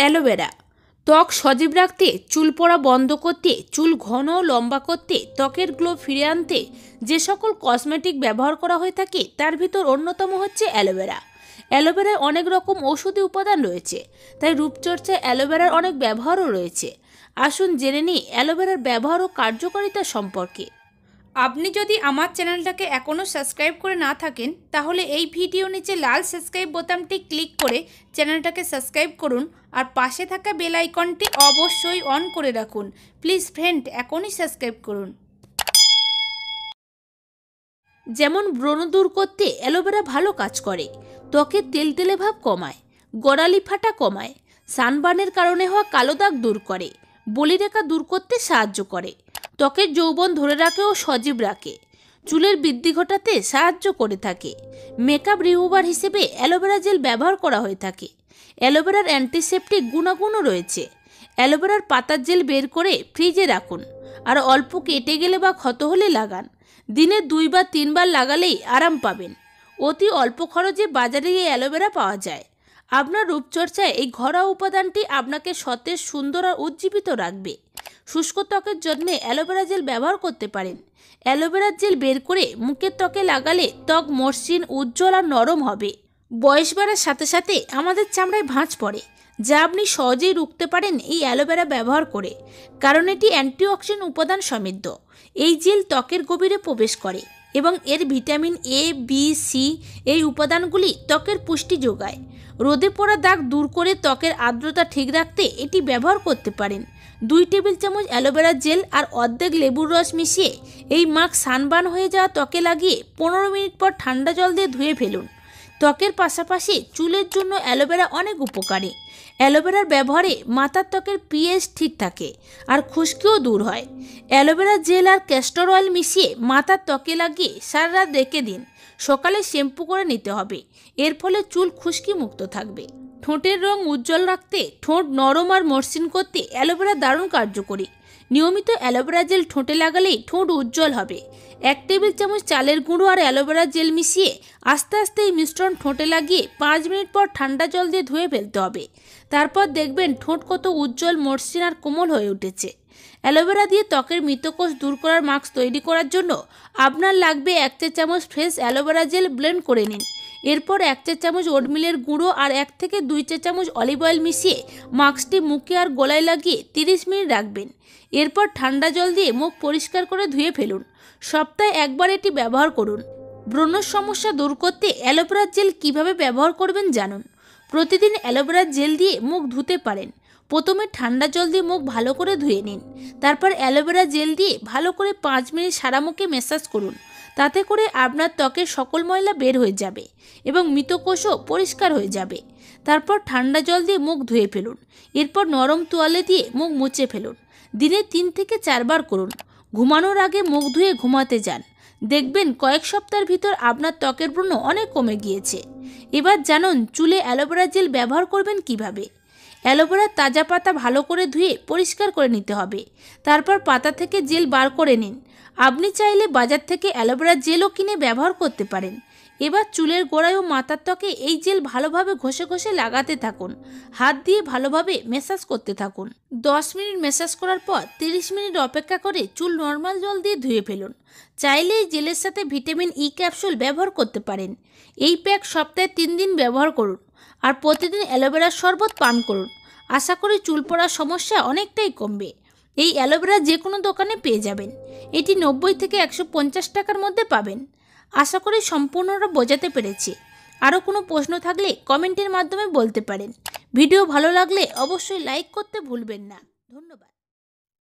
aloe vera ত্বক সজীব রাখতে চুল পড়া বন্ধ করতে চুল ঘন লম্বা করতে ত্বকের গ্লো ফিরে আনতে যে সকল কসমেটিক ব্যবহার করা হয়ে থাকে তার ভিতর অন্যতম হচ্ছে অ্যালোভেরা অ্যালোভেরায় অনেক রকম ঔষধি উপাদান রয়েছে তাই রূপচর্চায় অ্যালোভেরার অনেক ব্যবহারও রয়েছে আসুন জেনে নিই অ্যালোভেরার ব্যবহার ও কার্যকারিতা সম্পর্কে আপনি যদি আমার চ্যানেলটাকে এখনও সাবস্ক্রাইব করে না থাকেন তাহলে এই ভিডিও নিচে লাল সাবস্ক্রাইব বোতামটি ক্লিক করে চ্যানেলটাকে সাবস্ক্রাইব করুন আর পাশে থাকা বেল আইকনটি অবশ্যই অন করে রাখুন প্লিজ ফ্রেন্ড এখনই সাবস্ক্রাইব করুন যেমন ব্রণ দূর করতে অ্যালোভেরা ভালো কাজ করে ত্বকের তেলতেলে ভাব কমায় গড়ালি ফাটা কমায় সানবার্নের কারণে হওয়া কালো দাগ দূর করে বলিরেখা দূর করতে সাহায্য করে ত্বকের যৌবন ধরে রাখে ও সজীব রাখে চুলের বৃদ্ধি ঘটাতে সাহায্য করে থাকে মেকআপ রিমুভার হিসেবে অ্যালোভেরা জেল ব্যবহার করা হয়ে থাকে অ্যালোভেরার অ্যান্টিসেপ্টিক গুণাগুণও রয়েছে অ্যালোভেরার পাতার জেল বের করে ফ্রিজে রাখুন আর অল্প কেটে গেলে বা ক্ষত হলে লাগান দিনে দুই বা তিনবার লাগালেই আরাম পাবেন অতি অল্প খরচে বাজারে এই অ্যালোভেরা পাওয়া যায় আপনার রূপচর্চায় এই ঘরোয়া উপাদানটি আপনাকে সতেজ সুন্দর আর উজ্জীবিত রাখবে শুষ্ক ত্বকের জন্য অ্যালোভেরা জেল ব্যবহার করতে পারেন অ্যালোভেরার জেল বের করে মুখের ত্বকে লাগালে ত্বক মসৃণ উজ্জ্বল আর নরম হবে বয়স বাড়ার সাথে সাথে আমাদের চামড়ায় ভাঁজ পড়ে যা আপনি সহজেই রুখতে পারেন এই অ্যালোভেরা ব্যবহার করে কারণ এটি অ্যান্টিঅক্সিডেন্ট উপাদান সমৃদ্ধ এই জেল ত্বকের গভীরে প্রবেশ করে এবং এর ভিটামিন এ বি সি এই উপাদানগুলি ত্বকের পুষ্টি যোগায় রোদে পড়া দাগ দূর করে ত্বকের আর্দ্রতা ঠিক রাখতে এটি ব্যবহার করতে পারেন দুই টেবিল চামচ অ্যালোভেরার জেল আর অর্ধেক লেবুর রস মিশিয়ে এই মাক সানবান হয়ে যাওয়া ত্বকে লাগিয়ে পনেরো মিনিট পর ঠান্ডা জল দিয়ে ধুয়ে ফেলুন ত্বকের পাশাপাশি চুলের জন্য অ্যালোভেরা অনেক উপকারী অ্যালোভেরার ব্যবহারে মাথার ত্বকের পিএস ঠিক থাকে আর খুশকিও দূর হয় অ্যালোভেরা জেল আর ক্যাস্টর অয়েল মিশিয়ে মাথার ত্বকে লাগিয়ে সারা রাত রেখে দিন সকালে শ্যাম্পু করে নিতে হবে এর ফলে চুল খুশকি মুক্ত থাকবে ঠোঁটের রং উজ্জ্বল রাখতে ঠোঁট নরম আর মসৃণ করতে অ্যালোভেরা দারুণ কার্যকরী নিয়মিত অ্যালোভেরা জেল ঠোঁটে লাগালেই ঠোঁট উজ্জ্বল হবে এক টেবিল চামচ চালের গুঁড়ো আর অ্যালোভেরা জেল মিশিয়ে আস্তে আস্তে এই মিশ্রণ ঠোঁটে লাগিয়ে পাঁচ মিনিট পর ঠান্ডা জল দিয়ে ধুয়ে ফেলতে হবে তারপর দেখবেন ঠোঁট কত উজ্জ্বল মসৃণ আর কোমল হয়ে উঠেছে অ্যালোভেরা দিয়ে ত্বকের মৃতকোষ দূর করার মাস্ক তৈরি করার জন্য আপনার লাগবে এক চা চামচ ফ্রেশ অ্যালোভেরা জেল ব্লেন্ড করে নিন এরপর এক চা চামচ ওটমিলের গুঁড়ো আর এক থেকে দুই চা চামচ অলিভ অয়েল মিশিয়ে মাস্কটি মুখে আর গলায় লাগিয়ে 30 মিনিট রাখবেন এরপর ঠান্ডা জল দিয়ে মুখ পরিষ্কার করে ধুয়ে ফেলুন সপ্তাহে একবার এটি ব্যবহার করুন ব্রণর সমস্যা দূর করতে অ্যালোভেরার জেল কিভাবে ব্যবহার করবেন জানুন প্রতিদিন অ্যালোভেরার জেল দিয়ে মুখ ধুতে পারেন প্রথমে ঠান্ডা জল দিয়ে মুখ ভালো করে ধুয়ে নিন তারপর অ্যালোভেরা জেল দিয়ে ভালো করে পাঁচ মিনিট সারা মুখে মেসাজ করুন তাতে করে আপনার ত্বকের সকল ময়লা বের হয়ে যাবে এবং মৃতকোষও পরিষ্কার হয়ে যাবে তারপর ঠান্ডা জল দিয়ে মুখ ধুয়ে ফেলুন এরপর নরম তোয়ালে দিয়ে মুখ মুছে ফেলুন দিনে তিন থেকে চারবার করুন ঘুমানোর আগে মুখ ধুয়ে ঘুমাতে যান দেখবেন কয়েক সপ্তাহের ভিতর আপনার ত্বকের ব্রণ অনেক কমে গিয়েছে এবার জানুন চুলে অ্যালোভেরা জেল ব্যবহার করবেন কিভাবে অ্যালোভেরার তাজা পাতা ভালো করে ধুয়ে পরিষ্কার করে নিতে হবে তারপর পাতা থেকে জেল বার করে নিন আপনি চাইলে বাজার থেকে অ্যালোভেরা জেলও কিনে ব্যবহার করতে পারেন এবার চুলের গোড়ায় ও মাথার ত্বকে এই জেল ভালোভাবে ঘষে ঘষে লাগাতে থাকুন হাত দিয়ে ভালোভাবে মেসাজ করতে থাকুন দশ মিনিট মেসাজ করার পর তিরিশ মিনিট অপেক্ষা করে চুল নর্মাল জল দিয়ে ধুয়ে ফেলুন চাইলে এই জেলের সাথে ভিটামিন ই ক্যাপসুল ব্যবহার করতে পারেন এই প্যাক সপ্তাহে তিন দিন ব্যবহার করুন আর প্রতিদিন অ্যালোভেরার শরবত পান করুন আশা করি চুল পড়ার সমস্যা অনেকটাই কমবে এই অ্যালোভেরা যে কোনো দোকানে পেয়ে যাবেন এটি নব্বই থেকে একশো পঞ্চাশ টাকার মধ্যে পাবেন আশা করি সম্পূর্ণরা বোঝাতে পেরেছি আরও কোনো প্রশ্ন থাকলে কমেন্টের মাধ্যমে বলতে পারেন ভিডিও ভালো লাগলে অবশ্যই লাইক করতে ভুলবেন না ধন্যবাদ